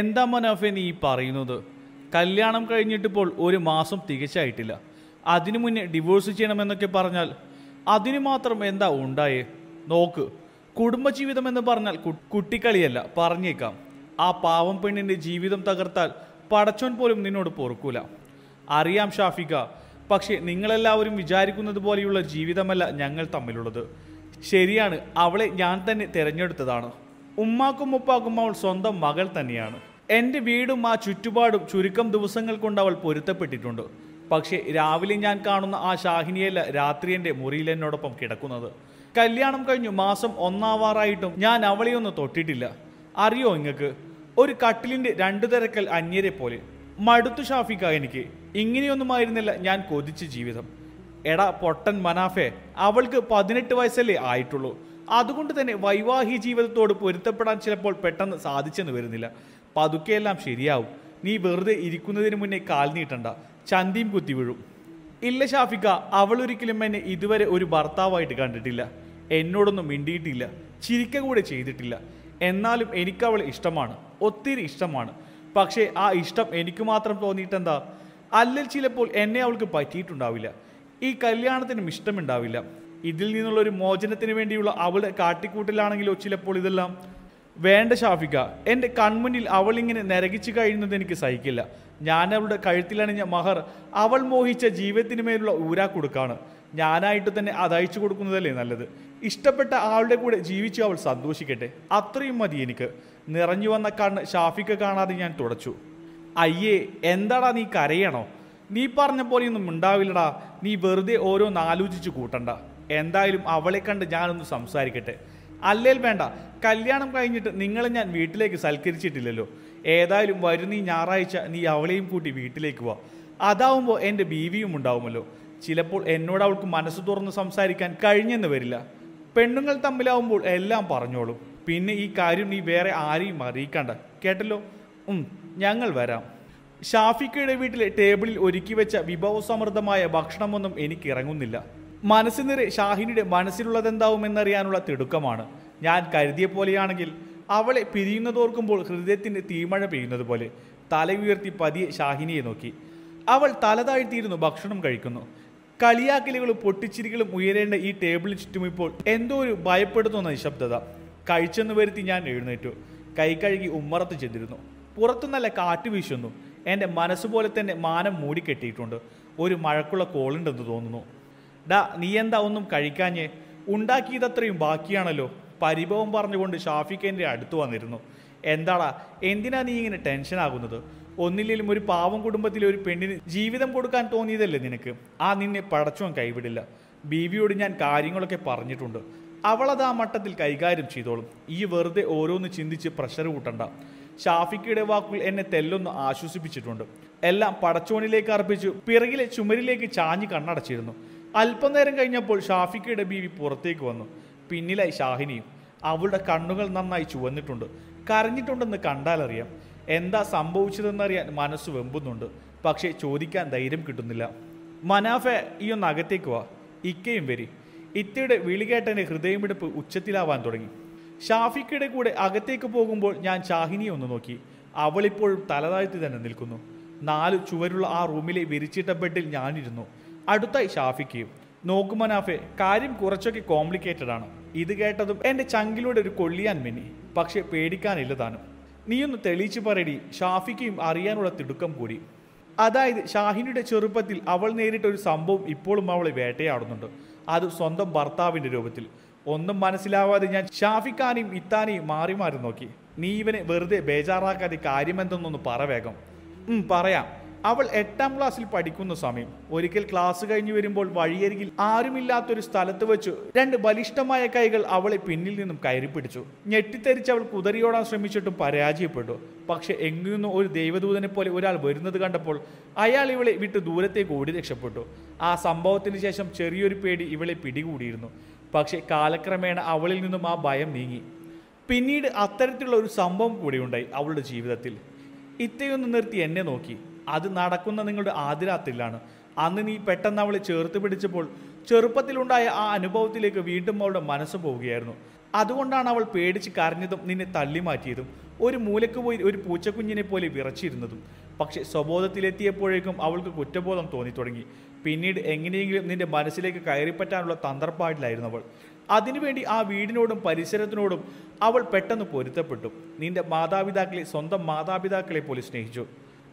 എന്താ മനാഫെ നീ പറയുന്നത് കല്യാണം കഴിഞ്ഞിട്ടിപ്പോൾ ഒരു മാസം തികച്ചായിട്ടില്ല അതിനു മുന്നേ ഡിവോഴ്സ് ചെയ്യണമെന്നൊക്കെ പറഞ്ഞാൽ അതിന് മാത്രം എന്താ ഉണ്ടായേ നോക്ക് കുടുംബജീവിതം എന്ന് പറഞ്ഞാൽ കുട്ടിക്കളിയല്ല പറഞ്ഞേക്കാം ആ പാവം പെണ്ണിൻ്റെ ജീവിതം തകർത്താൽ പടച്ചോൻ പോലും നിന്നോട് പൊറുക്കൂല അറിയാം ഷാഫിക പക്ഷേ നിങ്ങളെല്ലാവരും വിചാരിക്കുന്നത് പോലെയുള്ള ജീവിതമല്ല ഞങ്ങൾ തമ്മിലുള്ളത് ശരിയാണ് അവളെ ഞാൻ തന്നെ തിരഞ്ഞെടുത്തതാണ് ഉമ്മാക്കും ഉപ്പാക്കും അവൾ സ്വന്തം മകൾ തന്നെയാണ് എൻ്റെ വീടും ആ ചുറ്റുപാടും ചുരുക്കം ദിവസങ്ങൾ കൊണ്ട് അവൾ പൊരുത്തപ്പെട്ടിട്ടുണ്ട് പക്ഷേ രാവിലെ ഞാൻ കാണുന്ന ആ ഷാഹിനിയല്ല രാത്രി എൻ്റെ മുറിയിലെന്നോടൊപ്പം കിടക്കുന്നത് കല്യാണം കഴിഞ്ഞു മാസം ഒന്നാവാറായിട്ടും ഞാൻ അവളെയൊന്നും തൊട്ടിട്ടില്ല അറിയോ ഇങ്ങക്ക് ഒരു കട്ടിലിൻ്റെ രണ്ടു തിരക്കൽ അന്യരെ പോലെ മടുത്തു ഷാഫിക്ക എനിക്ക് ഇങ്ങനെയൊന്നുമായിരുന്നില്ല ഞാൻ കൊതിച്ച ജീവിതം എടാ പൊട്ടൻ മനാഫെ അവൾക്ക് പതിനെട്ട് വയസ്സല്ലേ ആയിട്ടുള്ളൂ അതുകൊണ്ട് തന്നെ വൈവാഹിക ജീവിതത്തോട് പൊരുത്തപ്പെടാൻ ചിലപ്പോൾ പെട്ടെന്ന് സാധിച്ചെന്ന് വരുന്നില്ല പതുക്കെയെല്ലാം ശരിയാവും നീ വെറുതെ ഇരിക്കുന്നതിന് മുന്നേ കാൽ നീട്ടണ്ട ചന്തിയും കുത്തി വീഴും ഇല്ല ഷാഫിക്ക അവളൊരിക്കലും എന്നെ ഇതുവരെ ഒരു ഭർത്താവായിട്ട് കണ്ടിട്ടില്ല എന്നോടൊന്നും മിണ്ടിയിട്ടില്ല ചിരിക്ക കൂടെ ചെയ്തിട്ടില്ല എന്നാലും എനിക്ക് അവളെ ഇഷ്ടമാണ് ഒത്തിരി ഇഷ്ടമാണ് പക്ഷേ ആ ഇഷ്ടം എനിക്ക് മാത്രം തോന്നിയിട്ടെന്താ അല്ലിൽ ചിലപ്പോൾ എന്നെ അവൾക്ക് പറ്റിയിട്ടുണ്ടാവില്ല ഈ കല്യാണത്തിനും ഇഷ്ടമുണ്ടാവില്ല ഇതിൽ നിന്നുള്ള ഒരു മോചനത്തിന് വേണ്ടിയുള്ള അവളുടെ കാട്ടിക്കൂട്ടിലാണെങ്കിലോ ചിലപ്പോൾ ഇതെല്ലാം വേണ്ട ഷാഫിക്ക എൻ്റെ കൺമുന്നിൽ അവളിങ്ങനെ നരകിച്ചു കഴിയുന്നത് എനിക്ക് സഹിക്കില്ല ഞാൻ അവളുടെ കഴുത്തിലണിഞ്ഞ മഹർ അവൾ മോഹിച്ച ജീവിതത്തിന് മേലുള്ള ഊരാ കൊടുക്കാണ് ഞാനായിട്ട് തന്നെ അത് അയച്ചു കൊടുക്കുന്നതല്ലേ നല്ലത് ഇഷ്ടപ്പെട്ട ആളുടെ കൂടെ ജീവിച്ചു അവൾ സന്തോഷിക്കട്ടെ അത്രയും മതി എനിക്ക് നിറഞ്ഞു വന്ന കണ്ണ് ഷാഫിക്ക കാണാതെ ഞാൻ തുടച്ചു അയ്യേ എന്താടാ നീ കരയണോ നീ പറഞ്ഞ പോലെയൊന്നും ഉണ്ടാവില്ലടാ നീ വെറുതെ ആലോചിച്ച് കൂട്ടണ്ട എന്തായാലും അവളെ കണ്ട് ഞാനൊന്ന് സംസാരിക്കട്ടെ അല്ലേൽ വേണ്ട കല്യാണം കഴിഞ്ഞിട്ട് നിങ്ങളെ ഞാൻ വീട്ടിലേക്ക് സൽക്കരിച്ചിട്ടില്ലല്ലോ ഏതായാലും വരുന്ന ഈ ഞായറാഴ്ച നീ അവളെയും കൂട്ടി വീട്ടിലേക്ക് പോവാം അതാവുമ്പോൾ എൻ്റെ ബീവിയും ഉണ്ടാവുമല്ലോ ചിലപ്പോൾ എന്നോട് അവൾക്ക് മനസ്സ് തുറന്ന് സംസാരിക്കാൻ കഴിഞ്ഞെന്ന് വരില്ല പെണ്ണുങ്ങൾ തമ്മിലാവുമ്പോൾ എല്ലാം പറഞ്ഞോളും പിന്നെ ഈ കാര്യം നീ വേറെ ആരെയും അറിയിക്കണ്ട കേട്ടല്ലോ ഞങ്ങൾ വരാം ഷാഫിക്കയുടെ വീട്ടിലെ ടേബിളിൽ ഒരുക്കി വെച്ച വിഭവസമൃദ്ധമായ ഭക്ഷണമൊന്നും എനിക്ക് ഇറങ്ങുന്നില്ല മനസ്സ് നിറ ഷാഹിനിയുടെ മനസ്സിലുള്ളതെന്താവുമെന്നറിയാനുള്ള തിടുക്കമാണ് ഞാൻ കരുതിയ പോലെയാണെങ്കിൽ അവളെ പിരിയുന്നതോർക്കുമ്പോൾ ഹൃദയത്തിൻ്റെ തീമഴ പെയ്യുന്നത് പോലെ തല ഉയർത്തി പതിയെ ഷാഹിനിയെ നോക്കി അവൾ തലതാഴ്ത്തിയിരുന്നു ഭക്ഷണം കഴിക്കുന്നു കളിയാക്കലുകളും പൊട്ടിച്ചിരികളും ഉയരേണ്ട ഈ ടേബിളിന് ചുറ്റും ഇപ്പോൾ എന്തോ ഒരു ഭയപ്പെടുത്തുന്ന നിശബ്ദത കഴിച്ചെന്ന് വരുത്തി ഞാൻ എഴുന്നേറ്റു കൈ കഴുകി ഉമ്മറത്ത് ചെന്നിരുന്നു പുറത്തു നല്ല കാറ്റ് വീശുന്നു എൻ്റെ മനസ്സുപോലെ തന്നെ മാനം മൂടിക്കെട്ടിയിട്ടുണ്ട് ഒരു മഴക്കുള്ള കോളുണ്ടെന്ന് തോന്നുന്നു ഡാ നീ എന്താ ഒന്നും കഴിക്കാഞ്ഞേ ഉണ്ടാക്കിയതത്രയും ബാക്കിയാണല്ലോ പരിഭവം പറഞ്ഞുകൊണ്ട് ഷാഫിക്കേൻ്റെ അടുത്ത് വന്നിരുന്നു എന്താടാ എന്തിനാ നീ ഇങ്ങനെ ടെൻഷനാകുന്നത് ഒന്നില്ലെങ്കിലും ഒരു പാവം കുടുംബത്തിലെ ഒരു പെണ്ണിന് ജീവിതം കൊടുക്കാൻ തോന്നിയതല്ലേ നിനക്ക് ആ നിന്നെ പടച്ചോൻ കൈവിടില്ല ബീവിയോട് ഞാൻ കാര്യങ്ങളൊക്കെ പറഞ്ഞിട്ടുണ്ട് അവളത് ആ മട്ടത്തിൽ കൈകാര്യം ചെയ്തോളും ഈ വെറുതെ ഓരോന്ന് ചിന്തിച്ച് പ്രഷർ കൂട്ടണ്ട ഷാഫിക്കയുടെ വാക്കുകൾ എന്നെ തെല്ലൊന്ന് ആശ്വസിപ്പിച്ചിട്ടുണ്ട് എല്ലാം പടച്ചോണിലേക്ക് അർപ്പിച്ചു പിറകിലെ ചുമരിലേക്ക് ചാഞ്ഞ് കണ്ണടച്ചിരുന്നു അല്പനേരം കഴിഞ്ഞപ്പോൾ ഷാഫിക്കയുടെ ബീവി പുറത്തേക്ക് വന്നു പിന്നിലായി ഷാഹിനിയും അവളുടെ കണ്ണുകൾ നന്നായി ചുവന്നിട്ടുണ്ട് കരഞ്ഞിട്ടുണ്ടെന്ന് കണ്ടാലറിയാം എന്താ സംഭവിച്ചതെന്നറിയാൻ മനസ്സ് വെമ്പുന്നുണ്ട് പക്ഷേ ചോദിക്കാൻ ധൈര്യം കിട്ടുന്നില്ല മനാഫെ ഈ ഒന്ന് അകത്തേക്ക് വാ ഇക്കയും വരി ഇത്തയുടെ വിളികേട്ടൻ്റെ ഹൃദയമെടുപ്പ് ഉച്ചത്തിലാവാൻ തുടങ്ങി ഷാഫിക്കയുടെ കൂടെ അകത്തേക്ക് പോകുമ്പോൾ ഞാൻ ഷാഹിനിയെ ഒന്ന് നോക്കി അവളിപ്പോഴും തലതാഴ്ത്തി തന്നെ നിൽക്കുന്നു നാല് ചുവരുള്ള ആ റൂമിലെ വിരിച്ചിട്ട ബെഡിൽ ഞാനിരുന്നു അടുത്തായി ഷാഫിക്ക് നോക്കുമനാഫെ കാര്യം കുറച്ചൊക്കെ കോംപ്ലിക്കേറ്റഡ് ആണ് ഇത് കേട്ടതും എൻ്റെ ചങ്കിലൂടെ ഒരു കൊള്ളിയാൻ മിന്നി പക്ഷെ പേടിക്കാനില്ല താനും നീയൊന്ന് തെളിയിച്ചു പറയടി ഷാഫിക്കും അറിയാനുള്ള തിടുക്കം കൂടി അതായത് ഷാഹിനിയുടെ ചെറുപ്പത്തിൽ അവൾ നേരിട്ട ഒരു സംഭവം ഇപ്പോഴും അവളെ വേട്ടയാടുന്നുണ്ട് അത് സ്വന്തം ഭർത്താവിൻ്റെ രൂപത്തിൽ ഒന്നും മനസ്സിലാവാതെ ഞാൻ ഷാഫിക്കാനെയും ഇത്താനെയും മാറി മാറി നോക്കി നീ ഇവനെ വെറുതെ ബേജാറാക്കാതെ കാര്യമെന്തെന്നൊന്ന് പറ വേഗം പറയാം അവൾ എട്ടാം ക്ലാസ്സിൽ പഠിക്കുന്ന സമയം ഒരിക്കൽ ക്ലാസ് കഴിഞ്ഞു വരുമ്പോൾ വഴിയരികിൽ ആരുമില്ലാത്തൊരു സ്ഥലത്ത് വെച്ച് രണ്ട് ബലിഷ്ഠമായ കൈകൾ അവളെ പിന്നിൽ നിന്നും കയറി പിടിച്ചു ഞെട്ടിത്തെരിച്ച് അവൾ കുതിരയോടാൻ ശ്രമിച്ചിട്ടും പരാജയപ്പെട്ടു പക്ഷെ എങ്ങു നിന്നും ഒരു ദൈവദൂതനെ പോലെ ഒരാൾ വരുന്നത് കണ്ടപ്പോൾ അയാൾ ഇവളെ വിട്ട് ദൂരത്തേക്ക് ഓടി രക്ഷപ്പെട്ടു ആ സംഭവത്തിന് ശേഷം ചെറിയൊരു പേടി ഇവളെ പിടികൂടിയിരുന്നു പക്ഷേ കാലക്രമേണ അവളിൽ നിന്നും ആ ഭയം നീങ്ങി പിന്നീട് അത്തരത്തിലുള്ള ഒരു സംഭവം കൂടി ഉണ്ടായി അവളുടെ ജീവിതത്തിൽ ഇത്തയൊന്ന് നിർത്തി എന്നെ നോക്കി അത് നടക്കുന്ന നിങ്ങളുടെ ആദിരാത്തിലാണ് അന്ന് നീ പെട്ടെന്ന് അവളെ ചേർത്ത് പിടിച്ചപ്പോൾ ചെറുപ്പത്തിലുണ്ടായ ആ അനുഭവത്തിലേക്ക് വീണ്ടും അവളുടെ മനസ്സ് പോവുകയായിരുന്നു അതുകൊണ്ടാണ് അവൾ പേടിച്ച് കരഞ്ഞതും നിന്നെ തള്ളി മാറ്റിയതും ഒരു മൂലക്ക് പോയി ഒരു പൂച്ചക്കുഞ്ഞിനെ പോലെ വിറച്ചിരുന്നതും പക്ഷേ സ്വബോധത്തിലെത്തിയപ്പോഴേക്കും അവൾക്ക് കുറ്റബോധം തോന്നി തുടങ്ങി പിന്നീട് എങ്ങനെയെങ്കിലും നിന്റെ മനസ്സിലേക്ക് കയറിപ്പറ്റാനുള്ള തന്ത്രപ്പാടിലായിരുന്നു അവൾ അതിനുവേണ്ടി ആ വീടിനോടും പരിസരത്തിനോടും അവൾ പെട്ടെന്ന് പൊരുത്തപ്പെട്ടു നിന്റെ മാതാപിതാക്കളെ സ്വന്തം മാതാപിതാക്കളെ പോലെ സ്നേഹിച്ചു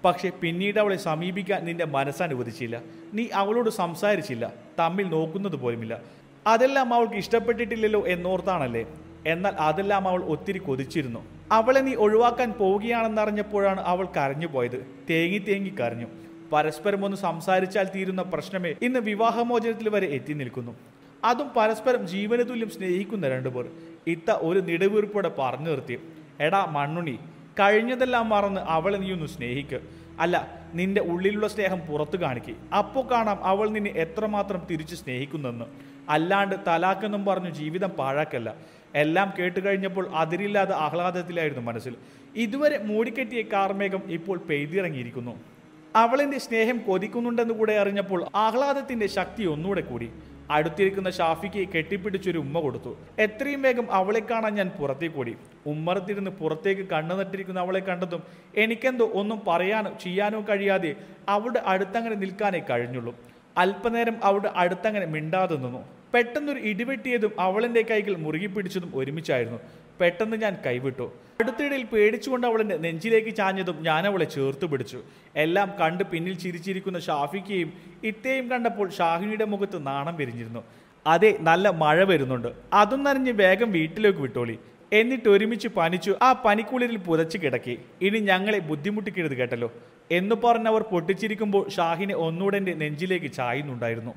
പക്ഷേ പിന്നീട് അവളെ സമീപിക്കാൻ നിന്റെ മനസ്സനുവദിച്ചില്ല നീ അവളോട് സംസാരിച്ചില്ല തമ്മിൽ നോക്കുന്നത് പോലുമില്ല അതെല്ലാം അവൾക്ക് ഇഷ്ടപ്പെട്ടിട്ടില്ലല്ലോ എന്നോർത്താണല്ലേ എന്നാൽ അതെല്ലാം അവൾ ഒത്തിരി കൊതിച്ചിരുന്നു അവളെ നീ ഒഴിവാക്കാൻ പോവുകയാണെന്നറിഞ്ഞപ്പോഴാണ് അവൾ കരഞ്ഞു പോയത് തേങ്ങി തേങ്ങി കരഞ്ഞു പരസ്പരം ഒന്ന് സംസാരിച്ചാൽ തീരുന്ന പ്രശ്നമേ ഇന്ന് വിവാഹമോചനത്തിൽ വരെ എത്തി നിൽക്കുന്നു അതും പരസ്പരം ജീവനതുല്യം സ്നേഹിക്കുന്ന രണ്ടുപേർ ഇത്ത ഒരു നിടവീർപ്പോടെ പറഞ്ഞു നിർത്തി എടാ മണ്ണുണി കഴിഞ്ഞതെല്ലാം മറന്ന് അവളെ നീ ഒന്ന് സ്നേഹിക്ക് അല്ല നിന്റെ ഉള്ളിലുള്ള സ്നേഹം പുറത്തു കാണിക്കുക അപ്പോൾ കാണാം അവൾ നിന്നെ എത്രമാത്രം തിരിച്ച് സ്നേഹിക്കുന്നെന്ന് അല്ലാണ്ട് തലാക്കെന്നും പറഞ്ഞു ജീവിതം പാഴാക്കല്ല എല്ലാം കേട്ട് കഴിഞ്ഞപ്പോൾ അതിരില്ലാതെ ആഹ്ലാദത്തിലായിരുന്നു മനസ്സിൽ ഇതുവരെ മൂടിക്കെട്ടിയ കാർമേഘം ഇപ്പോൾ പെയ്തിറങ്ങിയിരിക്കുന്നു അവളിൻ്റെ സ്നേഹം കൊതിക്കുന്നുണ്ടെന്ന് കൂടെ അറിഞ്ഞപ്പോൾ ആഹ്ലാദത്തിൻ്റെ ശക്തി ഒന്നുകൂടെ കൂടി അടുത്തിരിക്കുന്ന ഷാഫിക്ക് കെട്ടിപ്പിടിച്ചൊരു ഉമ്മ കൊടുത്തു എത്രയും വേഗം അവളെ കാണാൻ ഞാൻ പുറത്തേക്ക് ഓടി ഉമ്മറത്തിരുന്ന് പുറത്തേക്ക് കണ്ണു നട്ടിരിക്കുന്ന അവളെ കണ്ടതും എനിക്കെന്തോ ഒന്നും പറയാനോ ചെയ്യാനോ കഴിയാതെ അവിടെ അടുത്തങ്ങനെ നിൽക്കാനേ കഴിഞ്ഞുള്ളൂ അല്പനേരം അവിടെ അടുത്തങ്ങനെ മിണ്ടാതെ നിന്നു പെട്ടെന്നൊരു ഇടിവെട്ടിയതും അവളെൻ്റെ കൈകൾ മുറുകി പിടിച്ചതും ഒരുമിച്ചായിരുന്നു പെട്ടെന്ന് ഞാൻ കൈവിട്ടു അടുത്തിടയിൽ പേടിച്ചുകൊണ്ട് അവളെ നെഞ്ചിലേക്ക് ചാഞ്ഞതും ഞാൻ അവളെ ചേർത്ത് പിടിച്ചു എല്ലാം കണ്ട് പിന്നിൽ ചിരിച്ചിരിക്കുന്ന ഷാഫിക്കയും ഇത്തേയും കണ്ടപ്പോൾ ഷാഹിനിയുടെ മുഖത്ത് നാണം വിരിഞ്ഞിരുന്നു അതെ നല്ല മഴ വരുന്നുണ്ട് അതും നനഞ്ഞ് വേഗം വീട്ടിലേക്ക് വിട്ടോളി എന്നിട്ട് ഒരുമിച്ച് പനിച്ചു ആ പനിക്കുളിരിൽ പുതച്ചു കിടക്കി ഇനി ഞങ്ങളെ ബുദ്ധിമുട്ടിക്കരുത് കേട്ടല്ലോ എന്ന് പറഞ്ഞവർ പൊട്ടിച്ചിരിക്കുമ്പോൾ ഷാഹിനെ ഒന്നുകൂടെ എൻ്റെ നെഞ്ചിലേക്ക് ചായുന്നുണ്ടായിരുന്നു